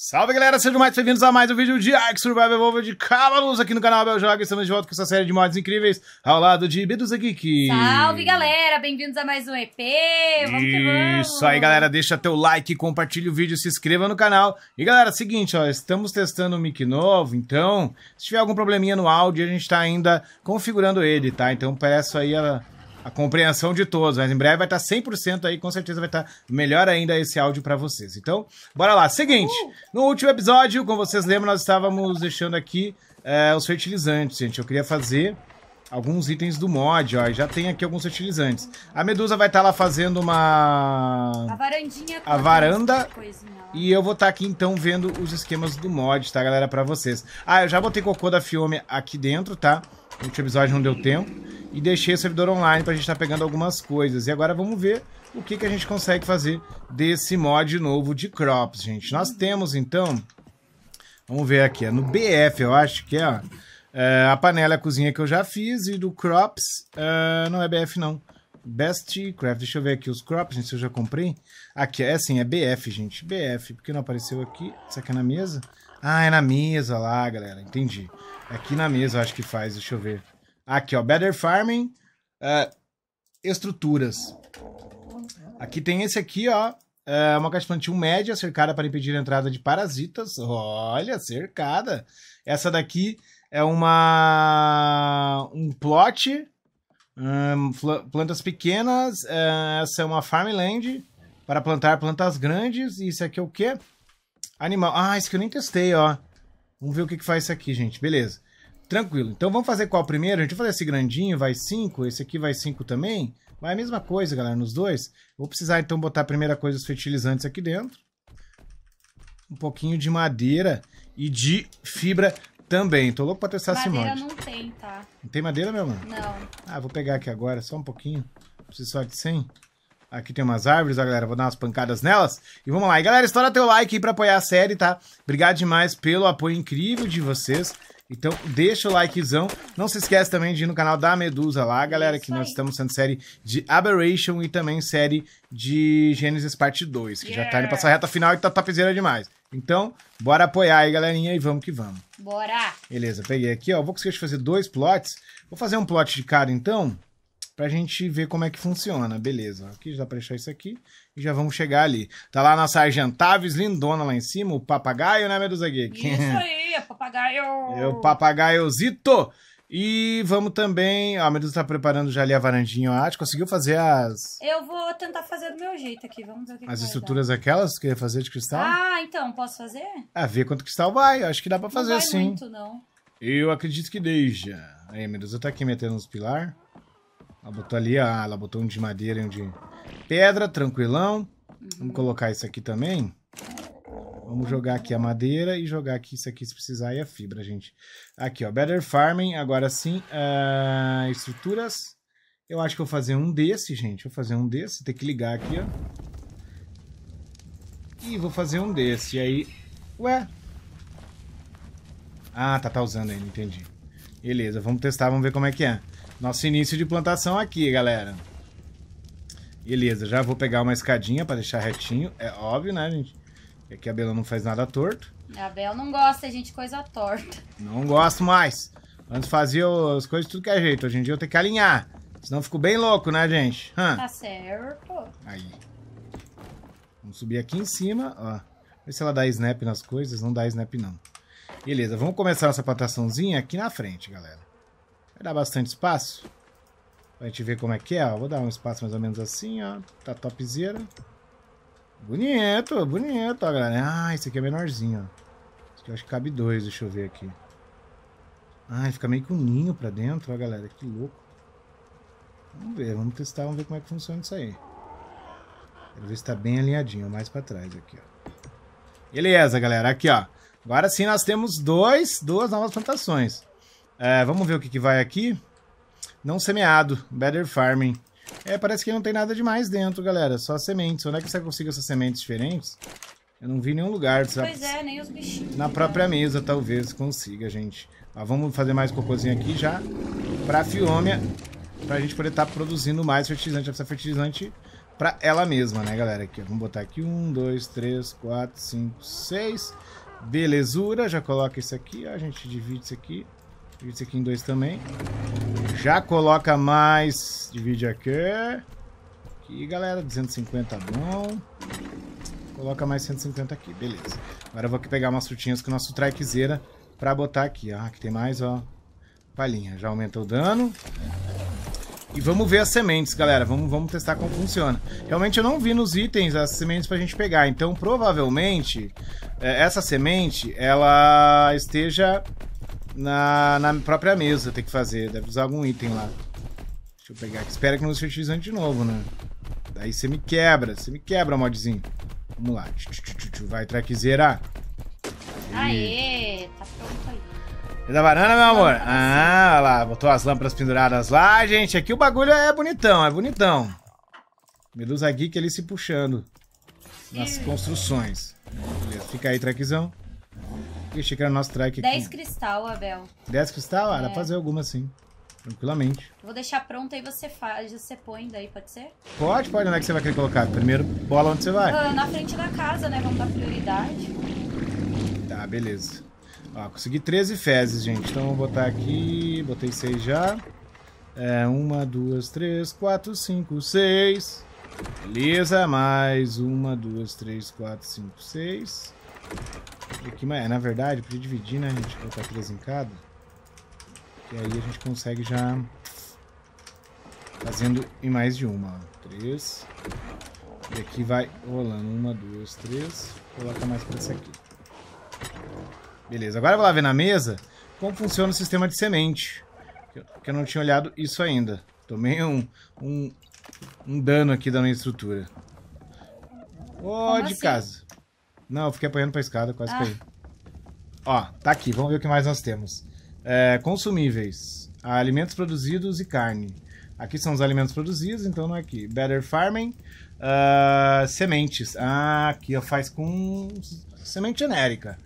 Salve galera, sejam mais bem-vindos a mais um vídeo de Ark Survival Evolved de Cabalos aqui no canal Abel Joga. Estamos de volta com essa série de mods incríveis ao lado de Bedusa Geek. Salve galera, bem-vindos a mais um EP. Vamos Isso que vamos. Isso aí galera, deixa teu like, compartilha o vídeo, se inscreva no canal. E galera, seguinte, ó, estamos testando um mic novo, então se tiver algum probleminha no áudio, a gente tá ainda configurando ele, tá? Então peço aí a a compreensão de todos. Mas em breve vai tá estar 100% aí, com certeza vai estar tá melhor ainda esse áudio para vocês. Então, bora lá. Seguinte, no último episódio, como vocês lembram, nós estávamos deixando aqui é, os fertilizantes, gente. Eu queria fazer alguns itens do mod, ó. Já tem aqui alguns fertilizantes. A Medusa vai estar tá lá fazendo uma... A varandinha. A varanda. E eu vou estar aqui, então, vendo os esquemas do mod, tá, galera, pra vocês. Ah, eu já botei cocô da Fiome aqui dentro, tá? No último episódio não deu tempo. E deixei o servidor online para a gente estar tá pegando algumas coisas. E agora vamos ver o que, que a gente consegue fazer desse mod novo de crops, gente. Nós temos, então... Vamos ver aqui, é no BF, eu acho que é, ó, é a panela a cozinha que eu já fiz e do crops, é, não é BF não. Best Craft, deixa eu ver aqui os crops, gente, se eu já comprei. Aqui, é sim, é BF, gente, BF, porque não apareceu aqui, isso aqui é na mesa. Ah, é na mesa lá, galera. Entendi. Aqui na mesa eu acho que faz, deixa eu ver. Aqui, ó, Better Farming, uh, estruturas. Aqui tem esse aqui, ó, uh, uma caixa de plantio média, cercada para impedir a entrada de parasitas. Olha, cercada. Essa daqui é uma... um plot, um, plantas pequenas, uh, essa é uma farmland para plantar plantas grandes. E isso aqui é o quê? Animal. Ah, isso que eu nem testei, ó. Vamos ver o que, que faz isso aqui, gente. Beleza. Tranquilo. Então vamos fazer qual primeiro? A gente vai fazer esse grandinho, vai 5. Esse aqui vai 5 também. Vai a mesma coisa, galera, nos dois. Vou precisar, então, botar a primeira coisa, os fertilizantes aqui dentro. Um pouquinho de madeira e de fibra também. Tô louco pra testar esse mod. Madeira não tem, tá? Não tem madeira, meu mano? Não. Ah, vou pegar aqui agora, só um pouquinho. Preciso só de 100. Aqui tem umas árvores, ó, galera. Vou dar umas pancadas nelas. E vamos lá. E, galera, estoura teu like aí pra apoiar a série, tá? Obrigado demais pelo apoio incrível de vocês. Então, deixa o likezão. Não se esquece também de ir no canal da Medusa lá, galera, que nós estamos sendo série de Aberration e também série de Gênesis Parte 2, que yeah. já tá indo pra essa reta final e tá topzera demais. Então, bora apoiar aí, galerinha, e vamos que vamos. Bora! Beleza, peguei aqui, ó. Vou conseguir fazer dois plots. Vou fazer um plot de cada, então pra gente ver como é que funciona. Beleza, aqui já dá pra deixar isso aqui e já vamos chegar ali. Tá lá a nossa Argentaves, lindona lá em cima, o papagaio, né, Medusa Geek? Isso aí, é papagaio! É o papagaiozito! E vamos também. Ó, a Medusa tá preparando já ali a varandinha, a acho. Conseguiu fazer as. Eu vou tentar fazer do meu jeito aqui, vamos ver o que As que estruturas aquelas que quer fazer de cristal? Ah, então, posso fazer? Ah, ver quanto cristal vai. Acho que dá pra fazer não vai muito, não. Eu acredito que deixa. Aí, a Medusa tá aqui metendo uns pilar. Ela botou ali, ah, ela botou um de madeira e um de pedra, tranquilão. Uhum. Vamos colocar isso aqui também. Vamos jogar aqui a madeira e jogar aqui isso aqui se precisar e a fibra, gente. Aqui, ó, Better Farming, agora sim, uh, estruturas. Eu acho que vou fazer um desse, gente. Vou fazer um desse, tem que ligar aqui, ó. E vou fazer um desse, e aí... Ué? Ah, tá, tá usando Não entendi. Beleza, vamos testar, vamos ver como é que é. Nosso início de plantação aqui, galera. Beleza, já vou pegar uma escadinha para deixar retinho. É óbvio, né, gente? É que a Bela não faz nada torto. A Bela não gosta, gente, coisa torta. Não gosto mais. Antes fazia as coisas tudo que é jeito. Hoje em dia eu tenho que alinhar. Senão eu fico bem louco, né, gente? Hã? Tá certo. Aí. Vamos subir aqui em cima, ó. Ver se ela dá snap nas coisas. Não dá snap, não. Beleza, vamos começar nossa plantaçãozinha aqui na frente, galera. Vai dar bastante espaço. Pra gente ver como é que é, ó. Vou dar um espaço mais ou menos assim, ó. Tá topzera. Bonito, bonito, ó, galera. Ah, esse aqui é menorzinho, ó. Esse aqui eu acho que cabe dois, deixa eu ver aqui. Ah, fica meio com um ninho pra dentro, ó, galera. Que louco. Vamos ver, vamos testar, vamos ver como é que funciona isso aí. Quero ver se tá bem alinhadinho, mais pra trás aqui, ó. Beleza, galera. Aqui, ó. Agora sim nós temos dois, duas novas plantações. É, vamos ver o que, que vai aqui. Não semeado, Better Farming. É, parece que não tem nada demais dentro, galera. Só sementes. Onde é que você consegue essas sementes diferentes? Eu não vi nenhum lugar. Pois é, nem os bichinhos. Na própria mesa, talvez, consiga, gente. Ah, vamos fazer mais cocôzinho aqui já pra Fiômia, pra gente poder estar tá produzindo mais fertilizante. Essa fertilizante pra ela mesma, né, galera? Aqui, Vamos botar aqui um, dois, três, quatro, cinco, seis. Belezura. Já coloca isso aqui, ó. A gente divide isso aqui. Divide isso aqui em dois também. Já coloca mais. Divide aqui. Aqui, galera. 250 bom. Coloca mais 150 aqui. Beleza. Agora eu vou aqui pegar umas frutinhas com o nosso traquezeira pra botar aqui. ah Aqui tem mais, ó. Palhinha. Já aumentou o dano. E vamos ver as sementes, galera. Vamos, vamos testar como funciona. Realmente eu não vi nos itens as sementes pra gente pegar. Então, provavelmente, é, essa semente, ela esteja na, na própria mesa, tem que fazer. Deve usar algum item lá. Deixa eu pegar aqui. Espera que não seja utilizando de novo, né? Daí você me quebra, você me quebra, modzinho. Vamos lá. Vai, traquezeira. Aê, tá pronto aí. E é da varanda, meu amor? Assim. Ah, olha lá, botou as lâmpadas penduradas lá, ah, gente. Aqui o bagulho é bonitão, é bonitão. Medusa Geek ali se puxando nas construções. Beleza, fica aí, traquizão. Eu achei que era nosso track aqui. 10 cristal, Abel. 10 cristal? Ah, é. dá pra fazer alguma sim. Tranquilamente. Vou deixar pronta aí você faz, você põe daí, pode ser? Pode, pode. Onde é que você vai querer colocar? Primeiro, bola onde você vai? Ah, na frente da casa, né? Vamos dar prioridade. Tá, beleza. Ó, consegui 13 fezes, gente. Então vou botar aqui. Botei 6 já. É, 1, 2, 3, 4, 5, 6. Beleza, mais uma, duas, três, quatro, cinco, seis. Aqui, mas, na verdade, podia dividir, né? A gente colocar três em cada. E aí a gente consegue já fazendo em mais de uma. Três. E aqui vai rolando. Uma, duas, três. Coloca mais pra essa aqui. Beleza. Agora eu vou lá ver na mesa como funciona o sistema de semente. Que eu não tinha olhado isso ainda. Tomei um, um, um dano aqui da minha estrutura. ó oh, de assim? casa. Não, eu fiquei apanhando pra escada, quase ah. caí. Ó, tá aqui, vamos ver o que mais nós temos. É, consumíveis, alimentos produzidos e carne. Aqui são os alimentos produzidos, então não é aqui. Better Farming, uh, sementes. Ah, aqui ó, faz com semente genérica.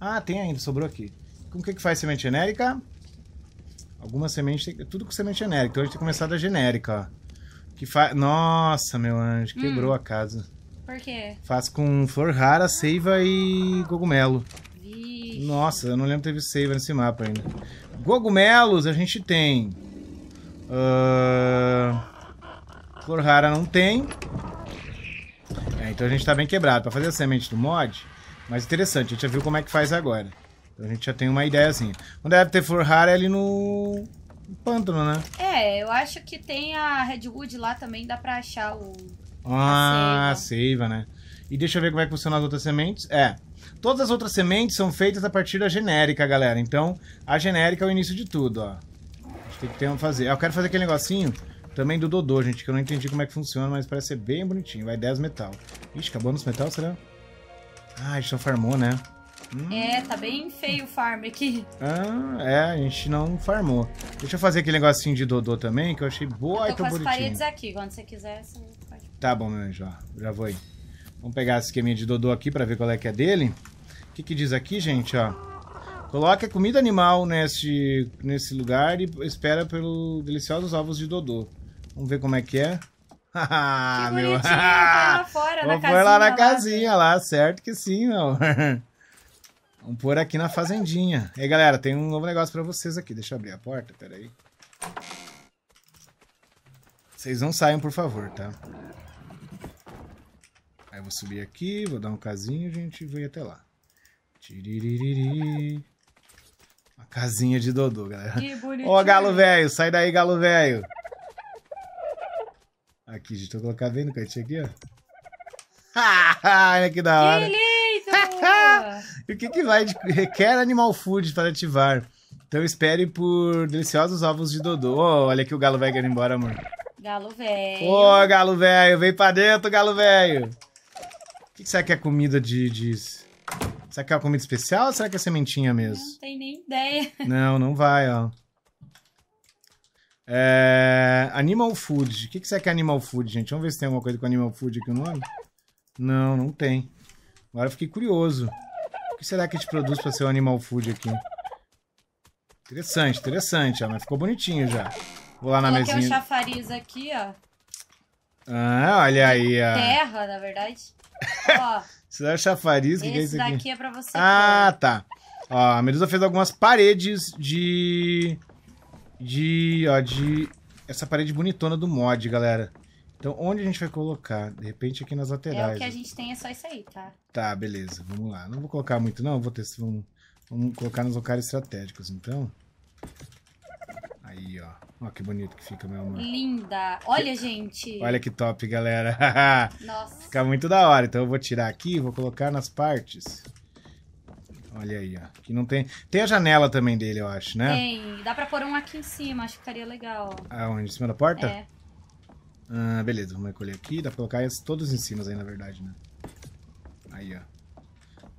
Ah, tem ainda, sobrou aqui. Com o que, que faz semente genérica? Algumas sementes, é tudo com semente genérica. Então a gente tem começado a genérica, ó. Que fa... Nossa, meu anjo, quebrou hum. a casa. Por quê? Faço com flor rara, seiva e cogumelo. Vixe. Nossa, eu não lembro teve seiva nesse mapa ainda. Cogumelos a gente tem. Uh... Flor rara não tem. É, então a gente tá bem quebrado. Pra fazer a semente do mod, mas interessante, a gente já viu como é que faz agora. Então a gente já tem uma ideiazinha. Não deve ter flor rara é ali no... no pântano, né? É, eu acho que tem a Redwood lá também, dá pra achar o ah, a seiva. né? E deixa eu ver como é que funciona as outras sementes. É. Todas as outras sementes são feitas a partir da genérica, galera. Então, a genérica é o início de tudo, ó. A gente tem que ter um fazer. Ah, eu quero fazer aquele negocinho também do Dodô, gente, que eu não entendi como é que funciona, mas parece ser bem bonitinho. Vai 10 metal. Ixi, acabou nos metal, será? Ah, a gente só farmou, né? Hum. É, tá bem feio o farm aqui. Ah, é, a gente não farmou. Deixa eu fazer aquele negocinho de Dodô também, que eu achei boa eu tô e tô com as paredes aqui, quando você quiser, você... Tá bom, meu anjo, ó, já vou aí. Vamos pegar esse esqueminha de Dodô aqui pra ver qual é que é dele. O que que diz aqui, gente, ó? Coloque a comida animal neste, nesse lugar e espera pelos deliciosos ovos de Dodô. Vamos ver como é que é. Ah, que meu. Foi tá lá fora, Vou na casinha. Foi lá na lá, casinha lá, né? lá, certo que sim, meu. Vamos pôr aqui na fazendinha. E aí, galera, tem um novo negócio pra vocês aqui. Deixa eu abrir a porta, peraí. Vocês não saiam, por favor, tá? Aí eu vou subir aqui, vou dar um casinho e a gente vai até lá. Tiririri. Uma casinha de Dodô, galera. Que bonitinho. Ô, galo velho, sai daí, galo velho. Aqui, gente, vou colocar bem no cantinho aqui, ó. Olha que da hora. Que e o que, que vai de... requer animal food para ativar? Então espere por deliciosos ovos de Dodô. Oh, olha aqui o galo velho indo embora, amor. Galo velho. Ô, oh, galo velho, vem pra dentro, galo velho será que é comida de, de. Será que é uma comida especial ou será que é sementinha mesmo? Não tenho nem ideia. Não, não vai, ó. É... Animal Food. O que, será que é Animal Food, gente? Vamos ver se tem alguma coisa com Animal Food aqui no nome. Não, não tem. Agora eu fiquei curioso. O que será que a gente produz para ser o Animal Food aqui? Interessante, interessante. Ó, mas ficou bonitinho já. Vou lá na Coloquei mesinha. Coloquei um chafariz aqui, ó. Ah, olha aí, ó. Terra, na verdade. Ó, Isso é chafariz? Que que é esse isso aqui? daqui é pra você. Ah, tá. Ó, a Medusa fez algumas paredes de... De... Ó, de... Essa parede bonitona do mod, galera. Então, onde a gente vai colocar? De repente aqui nas laterais. É, o que a gente tem é só isso aí, tá? Tá, beleza. Vamos lá. Não vou colocar muito, não. Vou ter... Vamos, vamos colocar nos locais estratégicos, então. Aí, ó. que bonito que fica, meu amor. Linda. Olha, que... gente. Olha que top, galera. Nossa. Fica muito da hora. Então eu vou tirar aqui, vou colocar nas partes. Olha aí, ó. Que não tem. Tem a janela também dele, eu acho, né? Tem. Dá pra pôr um aqui em cima, acho que ficaria legal. Aonde? Em cima da porta? É. Ah, beleza, vamos recolher aqui. Dá pra colocar todos em cima aí, na verdade, né? Aí, ó.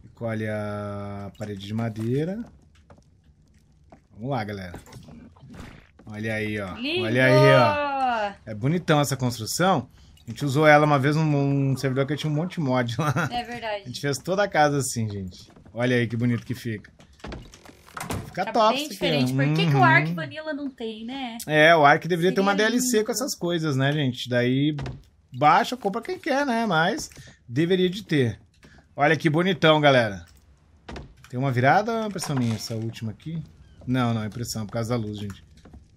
Recolhe a parede de madeira. Vamos lá, galera. Olha aí, ó. Lindo! Olha aí, ó. É bonitão essa construção. A gente usou ela uma vez num servidor que tinha um monte de mod lá. É verdade. A gente fez toda a casa assim, gente. Olha aí que bonito que fica. Fica tá top. Bem diferente. Aqui, Por que, uhum. que o Ark uhum. Vanilla não tem, né? É, o Ark deveria Seria ter uma DLC lindo. com essas coisas, né, gente? Daí baixa, compra quem quer, né? Mas deveria de ter. Olha que bonitão, galera. Tem uma virada ou é impressão minha essa última aqui? Não, não, é impressão, por causa da luz, gente.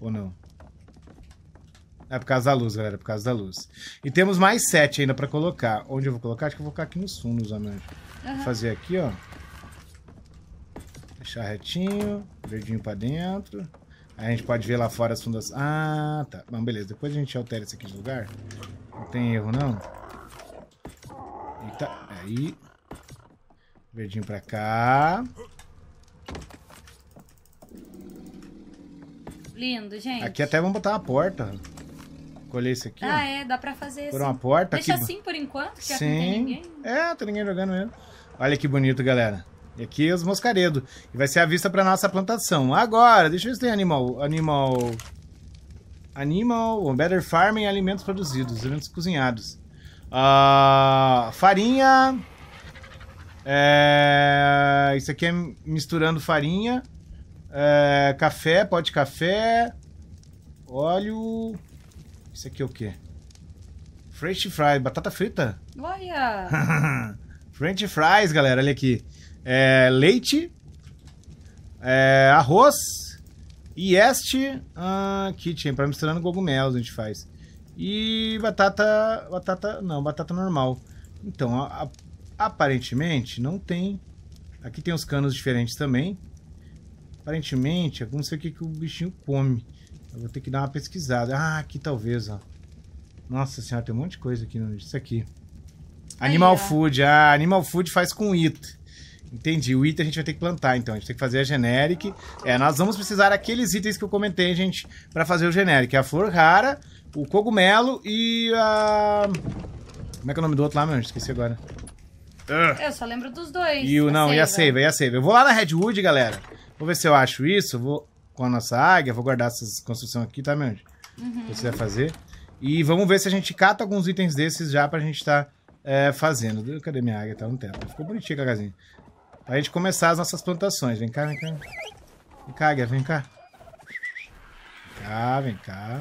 Ou não? É por causa da luz, galera, é por causa da luz. E temos mais sete ainda pra colocar. Onde eu vou colocar? Acho que eu vou colocar aqui nos fundos, Amanda. Uhum. Vou fazer aqui, ó. Deixar retinho, verdinho pra dentro. Aí a gente pode ver lá fora as fundas... Ah, tá. Bom, beleza. Depois a gente altera isso aqui de lugar. Não tem erro, não. Eita, aí. Verdinho pra cá. Lindo, gente. Aqui até vamos botar uma porta. Colher isso aqui. Ah, ó. é, dá pra fazer Por assim. uma porta. Deixa aqui... assim por enquanto, que Sim. não tem ninguém. É, tem ninguém jogando mesmo. Olha que bonito, galera. E aqui os moscaredos. E vai ser a vista pra nossa plantação. Agora, deixa eu ver se tem animal. Animal. Animal. Better Farming alimentos produzidos, alimentos cozinhados. Uh, farinha. É, isso aqui é misturando farinha. É, café, pó de café. Óleo. Isso aqui é o quê? French fries, batata frita. Olha! French fries, galera, olha aqui. É, leite. É, arroz. E este uh, kitchen, para misturando cogumelos a gente faz. E batata. Batata. Não, batata normal. Então, a, a, aparentemente não tem. Aqui tem os canos diferentes também. Aparentemente, eu não sei o que, que o bichinho come. Eu vou ter que dar uma pesquisada. Ah, aqui talvez, ó. Nossa senhora, tem um monte de coisa aqui. Isso aqui. Animal Aí, Food. Ah, Animal Food faz com IT. Entendi. O it a gente vai ter que plantar, então. A gente tem que fazer a generic. É, nós vamos precisar daqueles itens que eu comentei, gente, para fazer o generic. A flor rara, o cogumelo e a... Como é que é o nome do outro lá, meu? Esqueci agora. Eu só lembro dos dois. E o, não, e a seiva, e a seiva. Eu vou lá na Redwood, galera. Vou ver se eu acho isso. Vou com a nossa águia, vou guardar essas construções aqui, tá, meu? anjo? Uhum. Você vai fazer. E vamos ver se a gente cata alguns itens desses já pra gente estar tá, é, fazendo. Cadê minha águia? Tá no teto. Ficou bonitinho, cagazinho. Pra gente começar as nossas plantações. Vem cá, vem cá. Vem cá, águia, vem cá. Vem cá, vem cá.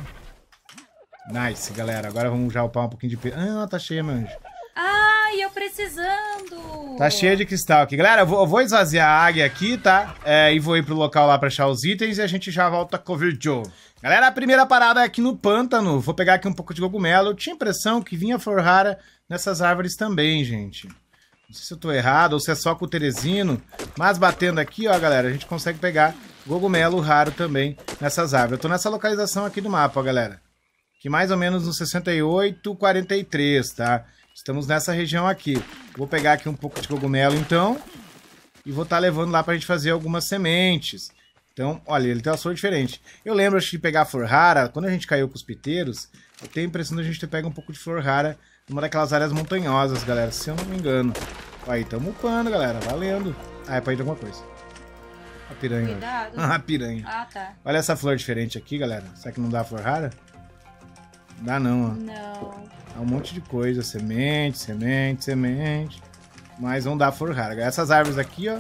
Nice, galera. Agora vamos já upar um pouquinho de... Ah, tá cheia, meu anjo. Ah! Ai, eu precisando! Tá cheio de cristal aqui. Galera, eu vou, eu vou esvaziar a águia aqui, tá? É, e vou ir pro local lá pra achar os itens e a gente já volta com o vídeo. Galera, a primeira parada é aqui no pântano. Vou pegar aqui um pouco de cogumelo. Eu tinha a impressão que vinha flor rara nessas árvores também, gente. Não sei se eu tô errado ou se é só com o Teresino. Mas batendo aqui, ó, galera, a gente consegue pegar cogumelo raro também nessas árvores. Eu tô nessa localização aqui do mapa, ó, galera. Que mais ou menos no 68, 43, tá? Estamos nessa região aqui. Vou pegar aqui um pouco de cogumelo, então. E vou estar tá levando lá para a gente fazer algumas sementes. Então, olha, ele tem uma flor diferente. Eu lembro, acho, de pegar a flor rara. Quando a gente caiu com os piteiros, eu tenho a impressão de a gente ter pego um pouco de flor rara numa daquelas áreas montanhosas, galera, se eu não me engano. Aí, tamo upando, galera. Valendo. Ah, é pra ir de alguma coisa. A piranha. Cuidado. a piranha. Ah, tá. Olha essa flor diferente aqui, galera. Será que não dá a flor rara? Dá não, ó. Não. É um monte de coisa. Semente, semente, semente. Mas não dá flor rara. Essas árvores aqui, ó.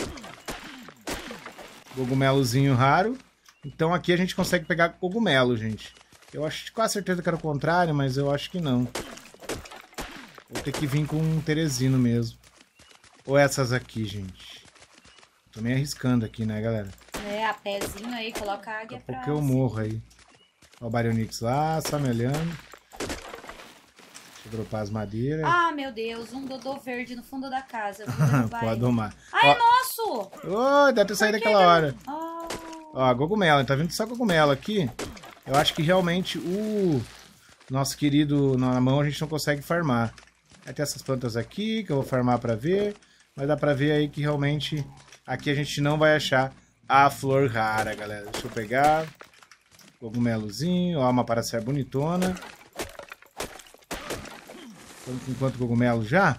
Cogumelozinho raro. Então aqui a gente consegue pegar cogumelo, gente. Eu acho quase certeza que era o contrário, mas eu acho que não. Vou ter que vir com um Teresino mesmo. Ou essas aqui, gente. Tô meio arriscando aqui, né, galera? É, a pezinho aí, coloca a águia pra... Porque eu morro aí. Ó o barionix lá, só me olhando dropar as madeiras. Ah, meu Deus, um dodô verde no fundo da casa. Pode domar. Ai, ah, é nosso! Ô, deve ter saído aquela hora. Oh. Ó, cogumelo, tá vendo só cogumelo aqui? Eu acho que realmente o nosso querido na mão a gente não consegue farmar. Vai ter essas plantas aqui que eu vou farmar pra ver. Mas dá pra ver aí que realmente aqui a gente não vai achar a flor rara, galera. Deixa eu pegar. Cogumelozinho, ó, uma paracer bonitona. Estamos com quanto cogumelo já?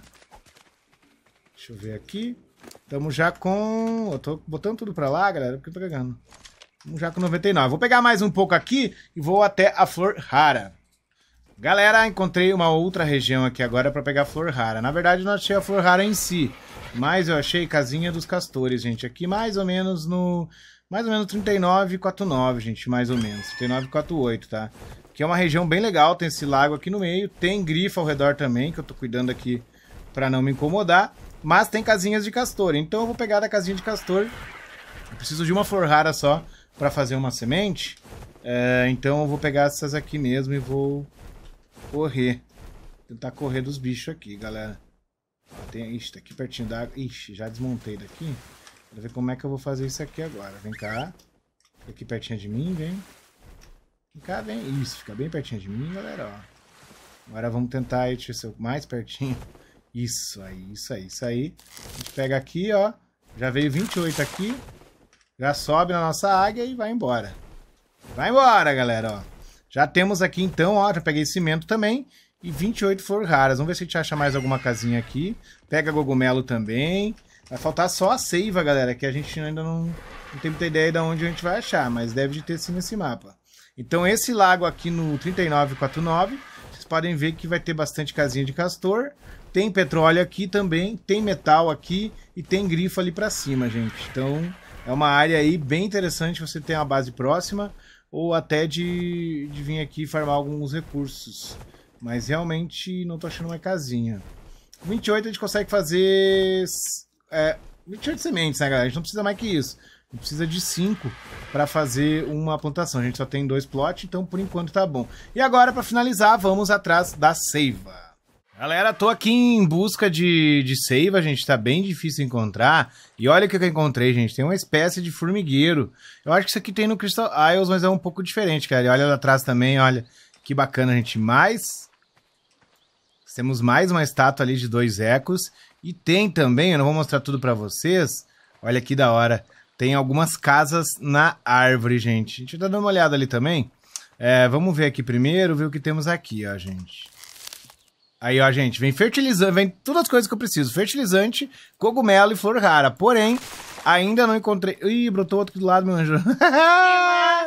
Deixa eu ver aqui. Estamos já com... Eu tô botando tudo pra lá, galera, porque eu tô pegando. Estamos já com 99. Vou pegar mais um pouco aqui e vou até a flor rara. Galera, encontrei uma outra região aqui agora para pegar flor rara. Na verdade, não achei a flor rara em si, mas eu achei casinha dos castores, gente. Aqui mais ou menos no... Mais ou menos 39,49, gente, mais ou menos. 39,48, tá? que é uma região bem legal, tem esse lago aqui no meio, tem grifa ao redor também, que eu tô cuidando aqui para não me incomodar, mas tem casinhas de castor, então eu vou pegar da casinha de castor, eu preciso de uma flor rara só para fazer uma semente, é, então eu vou pegar essas aqui mesmo e vou correr, tentar correr dos bichos aqui, galera. Tem, ixi, tá aqui pertinho da água, ixi, já desmontei daqui, quero ver como é que eu vou fazer isso aqui agora, vem cá, aqui pertinho de mim, vem... Fica bem. Isso, fica bem pertinho de mim, galera. Ó. Agora vamos tentar ir mais pertinho. Isso aí, isso aí, isso aí. A gente pega aqui, ó. Já veio 28 aqui. Já sobe na nossa águia e vai embora. Vai embora, galera, ó. Já temos aqui, então, ó. Já peguei cimento também. E 28 flores raras. Vamos ver se a gente acha mais alguma casinha aqui. Pega cogumelo também. Vai faltar só a seiva, galera, que a gente ainda não, não tem muita ideia de onde a gente vai achar, mas deve de ter sim nesse mapa. Então esse lago aqui no 3949, vocês podem ver que vai ter bastante casinha de castor. Tem petróleo aqui também, tem metal aqui e tem grifo ali para cima, gente. Então é uma área aí bem interessante, você tem uma base próxima ou até de, de vir aqui farmar alguns recursos. Mas realmente não tô achando uma casinha. 28 a gente consegue fazer... É, 28 sementes, né, galera? A gente não precisa mais que isso precisa de cinco para fazer uma plantação. A gente só tem dois plots, então por enquanto tá bom. E agora, para finalizar, vamos atrás da seiva. Galera, tô aqui em busca de, de seiva, gente, tá bem difícil encontrar. E olha o que eu encontrei, gente, tem uma espécie de formigueiro. Eu acho que isso aqui tem no Crystal Isles, mas é um pouco diferente, cara. E olha lá atrás também, olha, que bacana, gente. Mais... Temos mais uma estátua ali de dois ecos. E tem também, eu não vou mostrar tudo para vocês, olha que da hora... Tem algumas casas na árvore, gente. A gente tá dando uma olhada ali também. É, vamos ver aqui primeiro, ver o que temos aqui, ó, gente. Aí, ó, gente, vem fertilizante, vem todas as coisas que eu preciso. Fertilizante, cogumelo e flor rara. Porém, ainda não encontrei... Ih, brotou outro do lado, meu anjo. Lá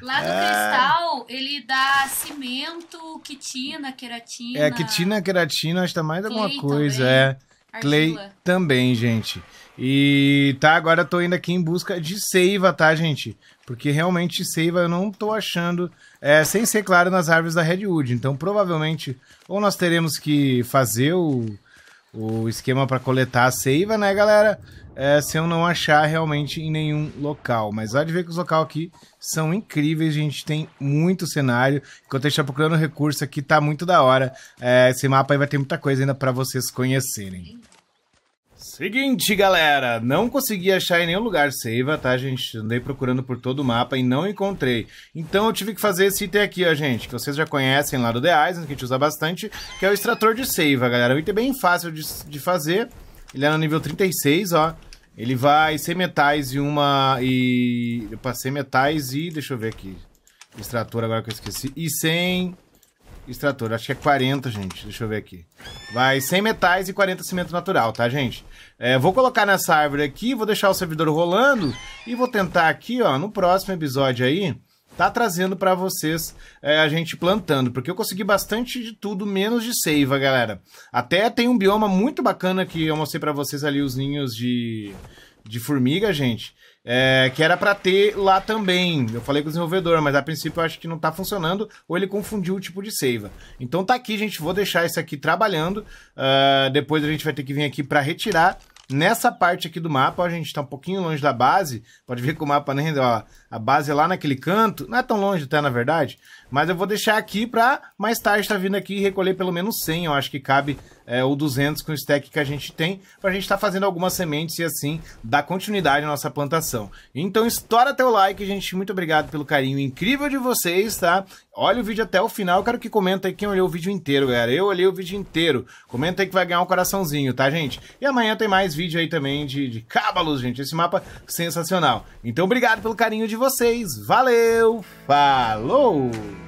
do é... cristal, ele dá cimento, quitina, queratina. É, quitina, queratina, acho que tá mais alguma coisa. Também. É. Argila. Clay também, gente. E tá, agora eu tô indo aqui em busca de seiva, tá, gente? Porque realmente seiva eu não tô achando, é, sem ser claro, nas árvores da Redwood. Então provavelmente ou nós teremos que fazer o, o esquema para coletar a seiva, né, galera? É, se eu não achar realmente em nenhum local. Mas há de ver que os locais aqui são incríveis, a gente tem muito cenário. Enquanto a gente tá procurando recurso aqui, tá muito da hora. É, esse mapa aí vai ter muita coisa ainda para vocês conhecerem. Seguinte, galera, não consegui achar em nenhum lugar seiva, tá, gente? Andei procurando por todo o mapa e não encontrei. Então eu tive que fazer esse item aqui, ó, gente, que vocês já conhecem lá do The Island, que a gente usa bastante, que é o extrator de seiva, galera. O é item é bem fácil de, de fazer, ele é no nível 36, ó. Ele vai sem metais e uma... e... Opa, passei metais e... deixa eu ver aqui. Extrator agora que eu esqueci. E sem... Extrator, acho que é 40, gente. Deixa eu ver aqui. Vai 100 metais e 40 cimento natural, tá, gente? É, vou colocar nessa árvore aqui, vou deixar o servidor rolando e vou tentar aqui, ó, no próximo episódio aí, tá trazendo para vocês é, a gente plantando, porque eu consegui bastante de tudo, menos de seiva, galera. Até tem um bioma muito bacana que eu mostrei para vocês ali os ninhos de, de formiga, gente, é, que era para ter lá também. Eu falei com o desenvolvedor, mas a princípio eu acho que não tá funcionando ou ele confundiu o tipo de seiva. Então tá aqui, gente, vou deixar isso aqui trabalhando. Uh, depois a gente vai ter que vir aqui para retirar Nessa parte aqui do mapa, ó, a gente está um pouquinho longe da base. Pode ver que o mapa nem... Ó, a base é lá naquele canto. Não é tão longe até, na verdade. Mas eu vou deixar aqui para mais tarde estar tá vindo aqui e recolher pelo menos 100. Eu acho que cabe é, ou 200 com o stack que a gente tem, para a gente estar tá fazendo algumas sementes e assim dar continuidade à nossa plantação. Então estoura teu like, gente. Muito obrigado pelo carinho incrível de vocês, tá? Olha o vídeo até o final. Eu quero que comenta aí quem olhou o vídeo inteiro, galera. Eu olhei o vídeo inteiro. Comenta aí que vai ganhar um coraçãozinho, tá, gente? E amanhã tem mais vídeo aí também de, de Cábalos, gente. Esse mapa sensacional. Então obrigado pelo carinho de vocês. Valeu! Falou!